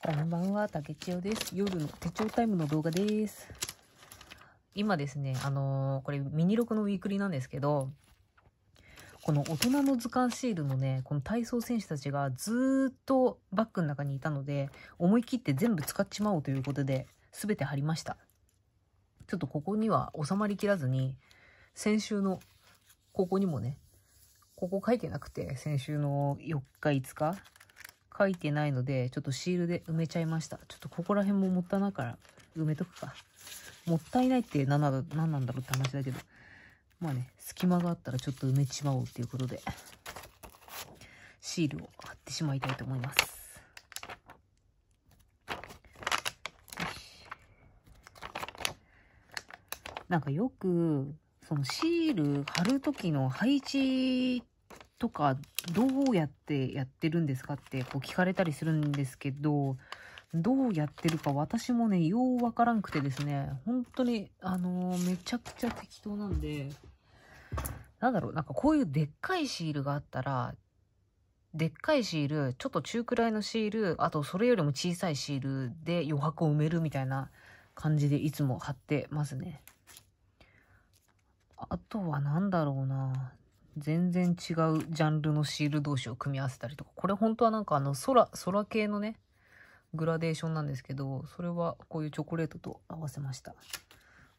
こんばんは、竹千代です。夜の手帳タイムの動画です。今ですね、あのー、これミニ録のウィークリーなんですけど、この大人の図鑑シールのね、この体操選手たちがずーっとバッグの中にいたので、思い切って全部使っちまおうということで、全て貼りました。ちょっとここには収まりきらずに、先週の、ここにもね、ここ書いてなくて、先週の4日5日、書いてないので、ちょっとシールで埋めちゃいました。ちょっとここら辺ももったいないから埋めとくか。もったいないって何な何なんだろうって話だけど。まあね、隙間があったらちょっと埋めちまおうっていうことで、シールを貼ってしまいたいと思います。なんかよく、そのシール貼る時の配置とかどうやってやってるんですかってこう聞かれたりするんですけど、どうやってるか私もね、ようわからんくてですね、本当に、あのー、めちゃくちゃ適当なんで、なんだろう、なんかこういうでっかいシールがあったら、でっかいシール、ちょっと中くらいのシール、あとそれよりも小さいシールで余白を埋めるみたいな感じでいつも貼ってますね。あとは何だろうな。全然違うジャンルのシール同士を組み合わせたりとか、これ本当はなんかあの空、空系のね、グラデーションなんですけど、それはこういうチョコレートと合わせました。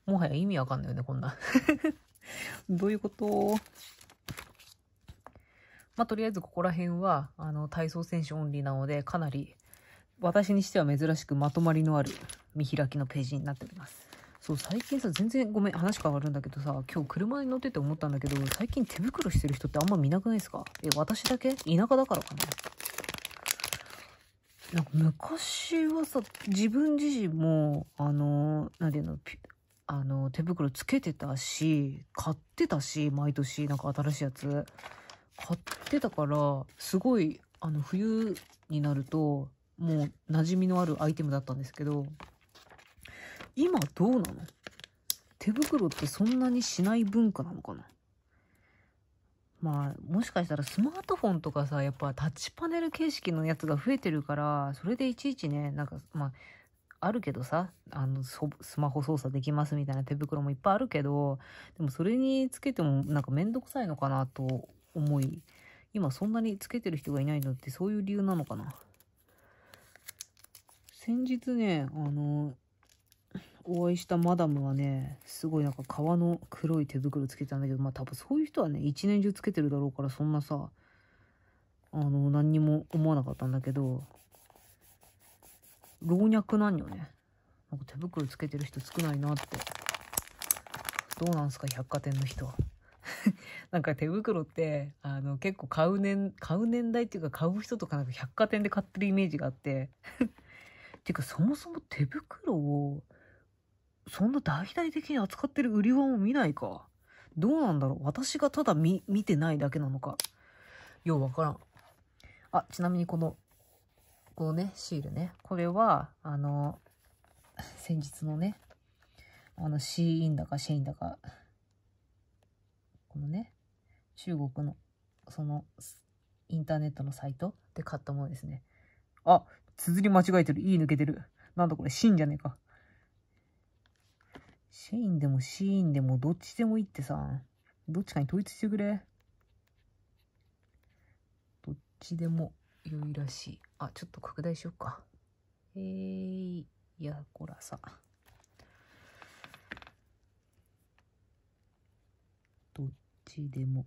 もはや意味わかんないよね、こんな どういうことまあ、とりあえずここら辺は、あの、体操選手オンリーなので、かなり、私にしては珍しくまとまりのある見開きのページになっております。そう最近さ全然ごめん話変わるんだけどさ今日車に乗ってて思ったんだけど最近手袋してる人ってあんま見なくないですかえ私だけ田舎だからかななんか昔はさ自分自身もあの何て言うのあの手袋つけてたし買ってたし毎年なんか新しいやつ買ってたからすごいあの冬になるともう馴染みのあるアイテムだったんですけど今どうなの手袋ってそんなにしない文化なのかなまあもしかしたらスマートフォンとかさやっぱタッチパネル形式のやつが増えてるからそれでいちいちねなんかまああるけどさあのスマホ操作できますみたいな手袋もいっぱいあるけどでもそれにつけてもなんかめんどくさいのかなと思い今そんなにつけてる人がいないのってそういう理由なのかな先日ねあのお会いしたマダムはね、すごいなんか革の黒い手袋つけてたんだけど、まあ多分そういう人はね、一年中つけてるだろうから、そんなさ、あの、何にも思わなかったんだけど、老若男女ね、なんか手袋つけてる人少ないなって。どうなんすか、百貨店の人は。なんか手袋って、あの、結構買う年、買う年代っていうか買う人とかなんか百貨店で買ってるイメージがあって。てかそもそも手袋を、そんな大々的に扱ってる売り場も見ないか。どうなんだろう私がただ見、見てないだけなのか。ようわからん。あ、ちなみにこの、このね、シールね。これは、あの、先日のね、あの、シーインだかシェインだか、このね、中国の、その、インターネットのサイトで買ったものですね。あ、綴り間違えてる。いい抜けてる。なんだこれ、シンじゃねえか。シェインでもシーンでもどっちでもいいってさ、どっちかに統一してくれ。どっちでも良いらしい。あ、ちょっと拡大しよっか。えー、いや、こらさ。どっちでも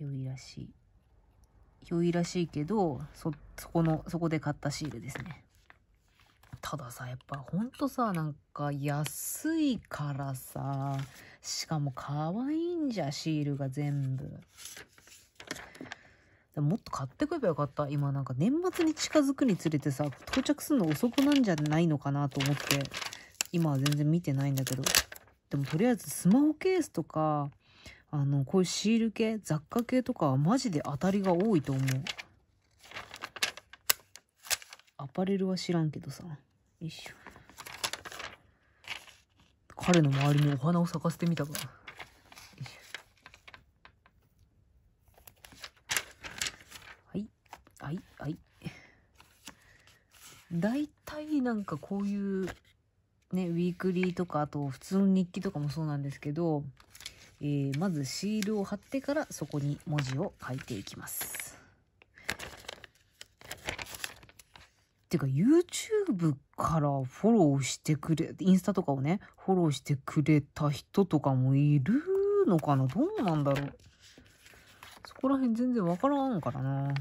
良いらしい。良いらしいけど、そ、そこの、そこで買ったシールですね。たださやっぱほんとさなんか安いからさしかも可愛いんじゃシールが全部もっと買ってくればよかった今なんか年末に近づくにつれてさ到着するの遅くなんじゃないのかなと思って今は全然見てないんだけどでもとりあえずスマホケースとかあのこういうシール系雑貨系とかはマジで当たりが多いと思うアパレルは知らんけどさいしょ彼の周りにお花を咲かせてみたがはいはいはい大体なんかこういうねウィークリーとかあと普通の日記とかもそうなんですけど、えー、まずシールを貼ってからそこに文字を書いていきますてか YouTube からフォローしてくれ、インスタとかをね、フォローしてくれた人とかもいるのかなどうなんだろうそこら辺全然わからんからな。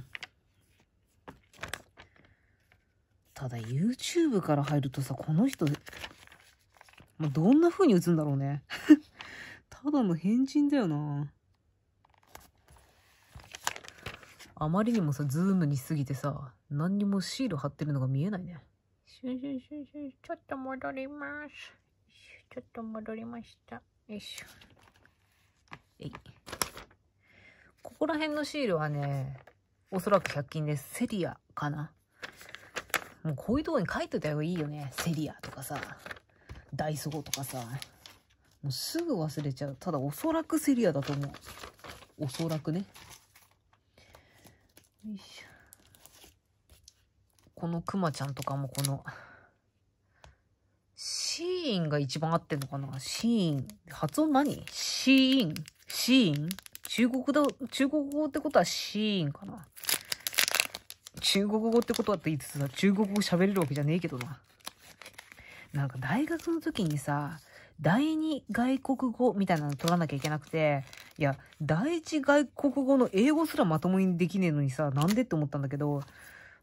ただ YouTube から入るとさ、この人、まあ、どんな風に打つんだろうね。ただの変人だよな。あまりにもさ、ズームにすぎてさ、何にもシール貼ってるのが見えないね。シュシュシュシュ、ちょっと戻ります。ちょっと戻りました。よいしょ。えい。ここら辺のシールはね、おそらく100均です。セリアかな。もうこういうとこに書いといた方がいいよね。セリアとかさ、ダイソーとかさ。もうすぐ忘れちゃう。ただおそらくセリアだと思う。おそらくね。よいしょ。このクマちゃんとかもこの、シーンが一番合ってんのかなシーン。発音何シーン。シーン中国だ、中国語ってことはシーンかな中国語ってことはって言いつつさ、中国語喋れるわけじゃねえけどな。なんか大学の時にさ、第二外国語みたいなの取らなきゃいけなくて、いや、第一外国語の英語すらまともにできねえのにさ、なんでって思ったんだけど、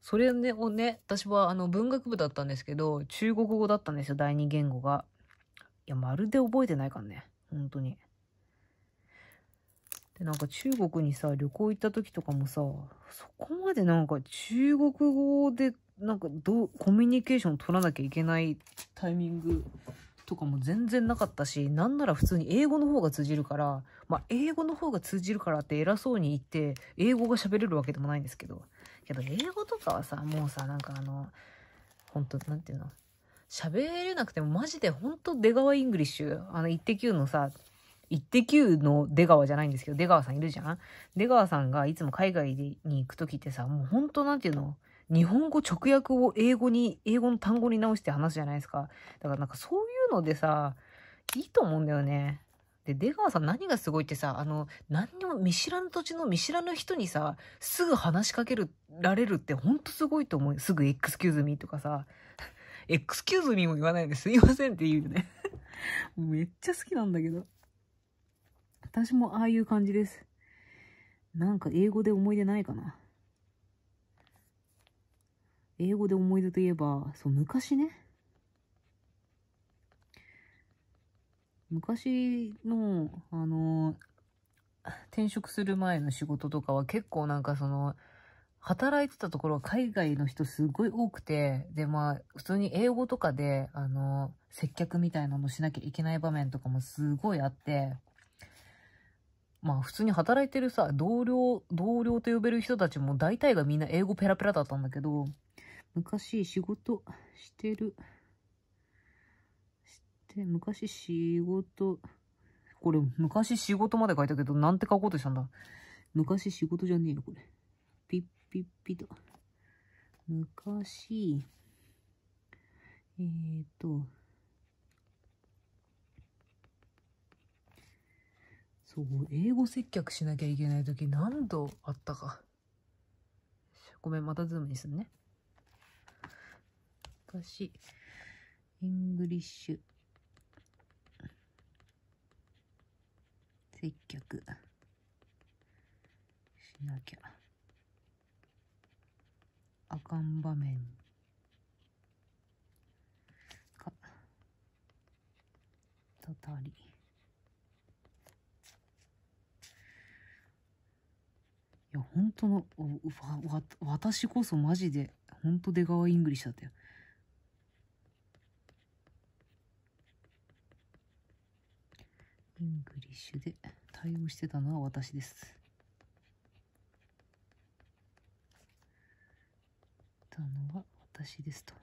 それをね、私はあの文学部だったんですけど、中国語だったんですよ、第二言語が。いや、まるで覚えてないからね、本当に。で、なんか中国にさ、旅行行った時とかもさ、そこまでなんか中国語で、なんかどう、コミュニケーション取らなきゃいけないタイミングとかも全然なかったし、なんなら普通に英語の方が通じるから、まあ、英語の方が通じるからって偉そうに言って、英語が喋れるわけでもないんですけど。けど、英語とかはさ、もうさ、なんかあの、ほんと、なんていうの喋れなくてもマジでほんと出川イングリッシュ。あの、イッテ Q のさ、イッテ Q の出川じゃないんですけど、出川さんいるじゃん出川さんがいつも海外に行く時ってさ、もうほんとなんていうの日本語直訳を英語に、英語の単語に直して話すじゃないですか。だからなんかそういうのでさ、いいと思うんだよね。で、出川さん何がすごいってさ、あの、何にも見知らぬ土地の見知らぬ人にさ、すぐ話しかけるられるってほんとすごいと思う。すぐエクスキューズミーとかさ、エクスキューズミーも言わないですいませんって言うよね めっちゃ好きなんだけど。私もああいう感じです。なんか英語で思い出ないかな。英語で思い出といえば、そう、昔ね。昔の、あの、転職する前の仕事とかは結構なんかその、働いてたところは海外の人すごい多くて、で、まあ、普通に英語とかで、あの、接客みたいなのしなきゃいけない場面とかもすごいあって、まあ、普通に働いてるさ、同僚、同僚と呼べる人たちも大体がみんな英語ペラペラだったんだけど、昔仕事してる昔仕事、これ、昔仕事まで書いたけど、なんて書こうとしたんだ。昔仕事じゃねえよ、これ。ピッピッピと。昔、えっ、ー、と、そう、英語接客しなきゃいけない時何度あったか。ごめん、またズームにすんね。昔、イングリッシュ。接客しなきゃあかん場面がたたりいや本当のわわ私こそマジで本当出川イングリッシュだったよイングリッシュで対応してたのは私です。たのは私ですと。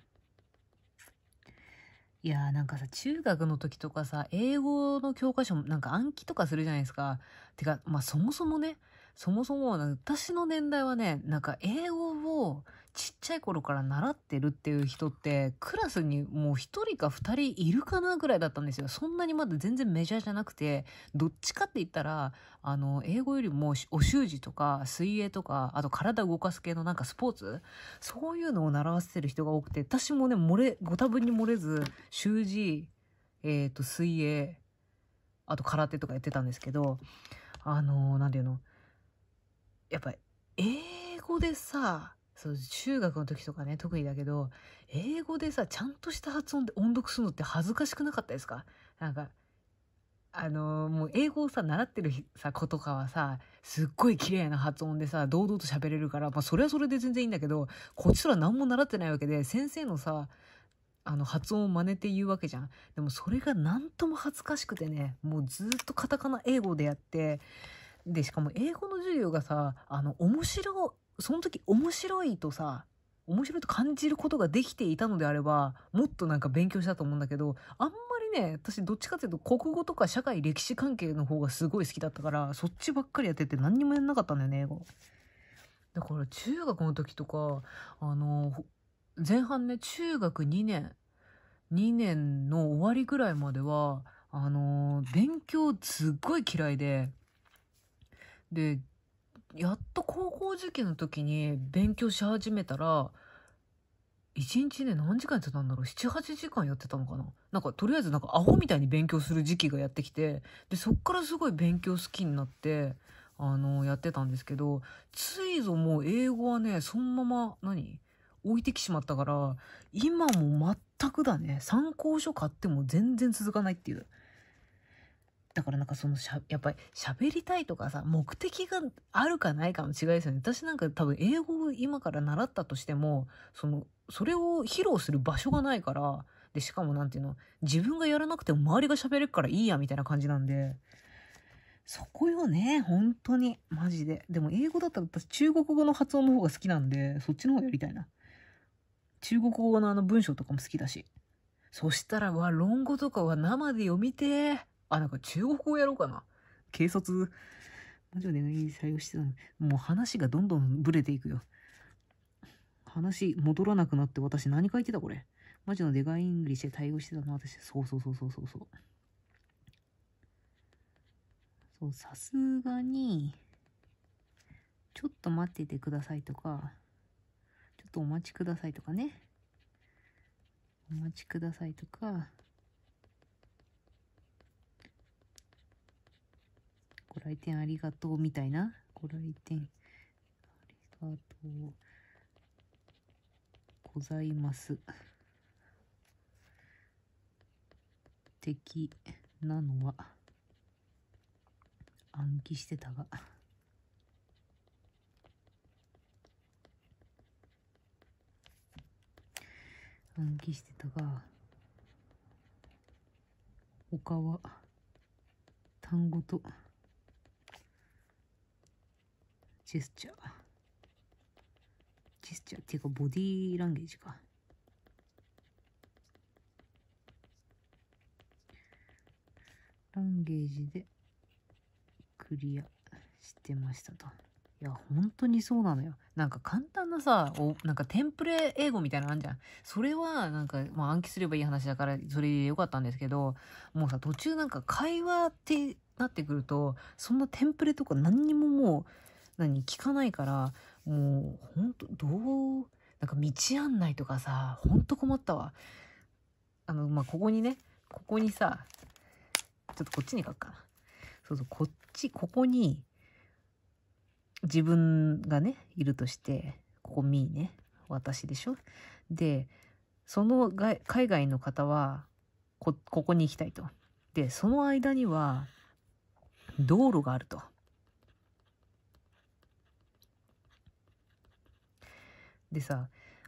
いやーなんかさ、中学の時とかさ、英語の教科書もなんか暗記とかするじゃないですか。てか、まあそもそもね、そもそも私の年代はね、なんか英語をちっちゃい頃から習ってるっていう人って、クラスにもう1人か2人いるかなぐらいだったんですよ。そんなにまだ全然メジャーじゃなくて、どっちかって言ったら、あの、英語よりもお習字とか水泳とか、あと体動かす系のなんかスポーツ、そういうのを習わせてる人が多くて、私もね、漏れ、ご多分に漏れず、習字、えっ、ー、と、水泳、あと空手とかやってたんですけど、あのー、なんていうの、やっぱ英語でさ、そう中学の時とかね特にだけど英語でさちゃんとした発音で音読するのって恥ずかしくなかったですかなんかあのー、もう英語をさ習ってるさ子とかはさすっごい綺麗な発音でさ堂々と喋れるから、まあ、それはそれで全然いいんだけどこっちら何も習ってないわけで先生のさあの発音を真似て言うわけじゃんでもそれが何とも恥ずかしくてねもうずっとカタカナ英語でやってで、しかも英語の授業がさ、あの、面白、その時面白いとさ、面白いと感じることができていたのであれば、もっとなんか勉強したと思うんだけど、あんまりね、私どっちかっていうと国語とか社会歴史関係の方がすごい好きだったから、そっちばっかりやってて何にもやんなかったんだよね、英語。だから中学の時とか、あの、前半ね、中学2年、2年の終わりぐらいまでは、あの、勉強すっごい嫌いで、で、やっと高校受験の時に勉強し始めたら、一日ね、何時間やってたんだろう ?7、8時間やってたのかななんか、とりあえずなんかアホみたいに勉強する時期がやってきて、で、そっからすごい勉強好きになって、あの、やってたんですけど、ついぞもう英語はね、そのまま何、置いてきしまったから、今も全くだね、参考書買っても全然続かないっていう。だからなんかそのしゃ、やっぱり喋りたいとかさ、目的があるかないかの違いですよね。私なんか多分英語を今から習ったとしても、その、それを披露する場所がないから、で、しかもなんていうの、自分がやらなくても周りが喋れるからいいや、みたいな感じなんで、そこよね、本当に。マジで。でも英語だったら私中国語の発音の方が好きなんで、そっちの方やりたいな。中国語のあの文章とかも好きだし。そしたら、わ、論語とかは生で読みてー。あ、なんか中国語やろうかな。軽率。魔女でのい採用してたのに、もう話がどんどんブレていくよ。話戻らなくなって私何書いてたこれ。魔女のデカイングリッシュで対応してたの私。そうそうそうそうそうそう。そう、さすがに、ちょっと待っててくださいとか、ちょっとお待ちくださいとかね。お待ちくださいとか、ご来店ありがとうみたいな。ご来店ありがとうございます。的なのは暗記してたが。暗記してたが他は単語とジェスチャージェスチャーっていうかボディーランゲージかランゲージでクリアしてましたと。いや、本当にそうなのよ。なんか簡単なさ、おなんかテンプレ英語みたいなのあんじゃん。それは、なんか、まあ暗記すればいい話だから、それでよかったんですけど、もうさ、途中なんか会話ってなってくると、そんなテンプレとか何にももう、何聞かないからもうほんとどうなんか道案内とかさほんと困ったわあのまあここにねここにさちょっとこっちに書くかなそうそうこっちここに自分がねいるとしてここ「み」ね私でしょでそのが海外の方はこここに行きたいとでその間には道路があるとでさ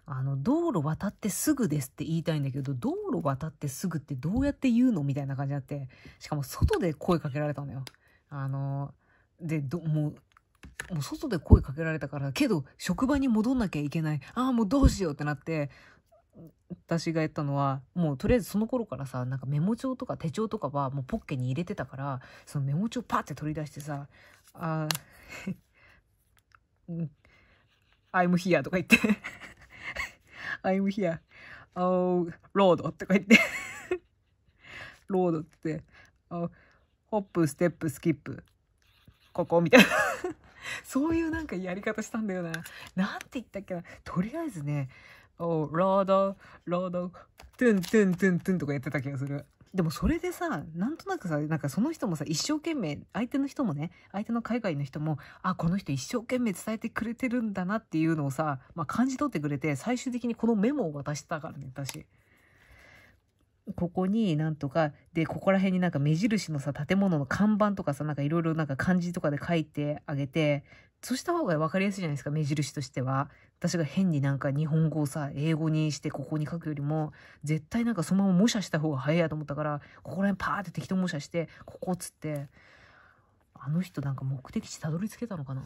あの道路渡ってすぐですって言いたいんだけど道路渡ってすぐってどうやって言うのみたいな感じになってしかも外で声かけられたのよ。あのでもうもう外で声かけられたからけど職場に戻んなきゃいけないああもうどうしようってなって私がやったのはもうとりあえずその頃からさなんかメモ帳とか手帳とかはもうポッケに入れてたからそのメモ帳パッて取り出してさああ、I'm here とか言って I'm here, oh, road とか言ってロードって、oh, ホップ、ステップ、スキップ、ここみたいなそういうなんかやり方したんだよな。なんて言ったっけな。とりあえずね、おロード、ロード、トゥントゥントゥントゥンとかやってた気がする。でもそれでさ、なんとなくさ、なんかその人もさ、一生懸命、相手の人もね、相手の海外の人も、あ、この人一生懸命伝えてくれてるんだなっていうのをさ、まあ感じ取ってくれて、最終的にこのメモを渡したからね、私。ここになんとか、で、ここら辺になんか目印のさ、建物の看板とかさ、なんかいろいろなんか漢字とかで書いてあげて、そうした方が分かりやすいじゃないですか目印としては私が変になんか日本語をさ英語にしてここに書くよりも絶対なんかそのまま模写した方が早いやと思ったからここら辺パーって適当模写してここっつってあの人なんか目的地たどり着けたのかな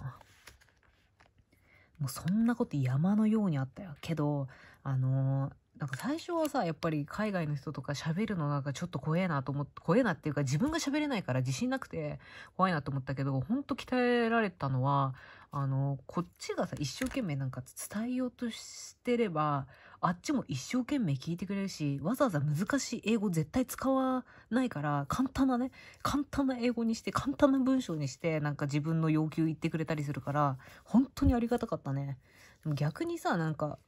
もうそんなこと山のようにあったよけどあのーなんか最初はさ、やっぱり海外の人とか喋るのなんかちょっと怖えなと思って、怖えなっていうか自分が喋れないから自信なくて怖いなと思ったけど、ほんと鍛えられたのは、あの、こっちがさ、一生懸命なんか伝えようとしてれば、あっちも一生懸命聞いてくれるし、わざわざ難しい英語絶対使わないから、簡単なね、簡単な英語にして、簡単な文章にして、なんか自分の要求言ってくれたりするから、本当にありがたかったね。でも逆にさ、なんか、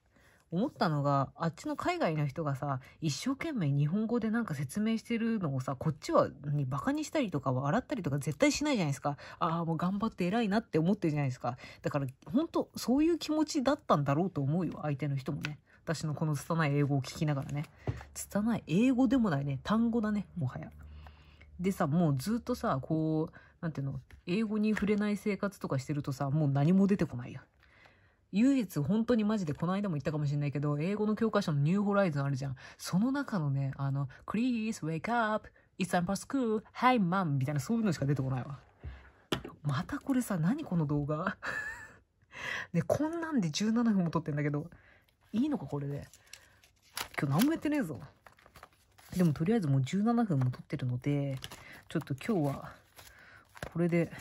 思ったのが、あっちの海外の人がさ、一生懸命日本語でなんか説明してるのをさ、こっちは、にバカにしたりとか笑ったりとか絶対しないじゃないですか。ああ、もう頑張って偉いなって思ってるじゃないですか。だから、本当そういう気持ちだったんだろうと思うよ、相手の人もね。私のこの拙い英語を聞きながらね。拙い英語でもないね。単語だね、もはや。でさ、もうずっとさ、こう、なんていうの、英語に触れない生活とかしてるとさ、もう何も出てこないよ。唯一本当にマジでこの間も言ったかもしれないけど、英語の教科書のニューホライズンあるじゃん。その中のね、あの、Please wake up, it's time for school, hi mom みたいなそういうのしか出てこないわ。またこれさ、何この動画 ね、こんなんで17分も撮ってんだけど、いいのかこれで。今日何もやってねえぞ。でもとりあえずもう17分も撮ってるので、ちょっと今日は、これで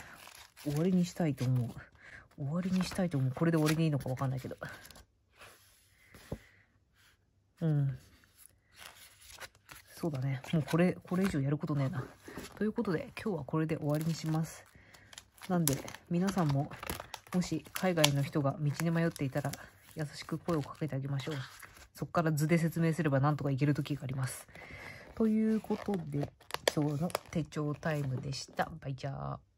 終わりにしたいと思う。終わりにしたいと思う。これで終わりでいいのかわかんないけど。うん。そうだね。もうこれ、これ以上やることねえな。ということで、今日はこれで終わりにします。なんで、皆さんも、もし海外の人が道に迷っていたら、優しく声をかけてあげましょう。そこから図で説明すればなんとかいける時があります。ということで、今日の手帳タイムでした。バイチャー。